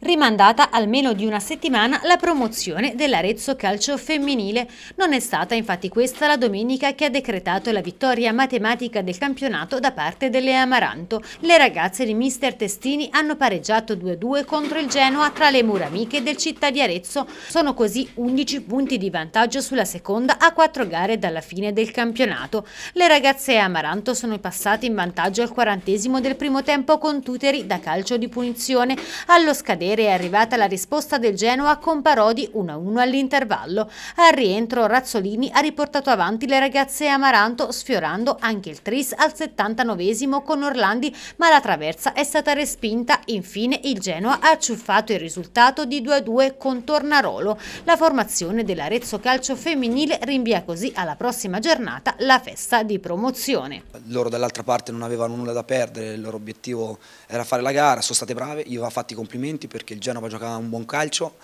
rimandata almeno di una settimana la promozione dell'Arezzo Calcio Femminile. Non è stata infatti questa la domenica che ha decretato la vittoria matematica del campionato da parte delle Amaranto. Le ragazze di Mister Testini hanno pareggiato 2-2 contro il Genoa tra le mura amiche del città di Arezzo. Sono così 11 punti di vantaggio sulla seconda a 4 gare dalla fine del campionato. Le ragazze Amaranto sono passate in vantaggio al quarantesimo del primo tempo con Tuteri da calcio di punizione. Allo scadere Corriere è arrivata la risposta del Genoa con Parodi 1-1 all'intervallo. Al rientro Razzolini ha riportato avanti le ragazze Amaranto sfiorando anche il tris al 79 con Orlandi ma la traversa è stata respinta. Infine il Genoa ha acciuffato il risultato di 2-2 con Tornarolo. La formazione dell'Arezzo Calcio Femminile rinvia così alla prossima giornata la festa di promozione. Loro dall'altra parte non avevano nulla da perdere, il loro obiettivo era fare la gara, sono state brave, io ho fatto i complimenti per perché il Genova giocava un buon calcio,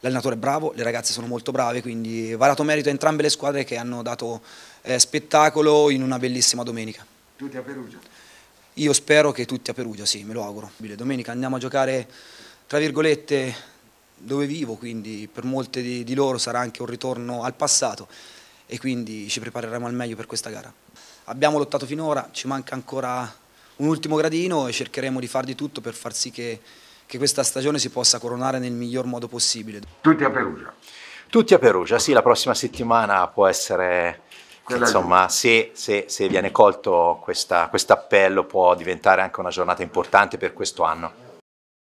l'allenatore è bravo, le ragazze sono molto brave, quindi va dato merito a entrambe le squadre che hanno dato eh, spettacolo in una bellissima domenica. Tutti a Perugia? Io spero che tutti a Perugia, sì, me lo auguro. Domenica andiamo a giocare, tra virgolette, dove vivo, quindi per molte di, di loro sarà anche un ritorno al passato e quindi ci prepareremo al meglio per questa gara. Abbiamo lottato finora, ci manca ancora un ultimo gradino e cercheremo di far di tutto per far sì che che questa stagione si possa coronare nel miglior modo possibile. Tutti a Perugia. Tutti a Perugia, sì, la prossima settimana può essere Insomma, se, se, se, viene colto questo appello può diventare anche una giornata importante per questo anno.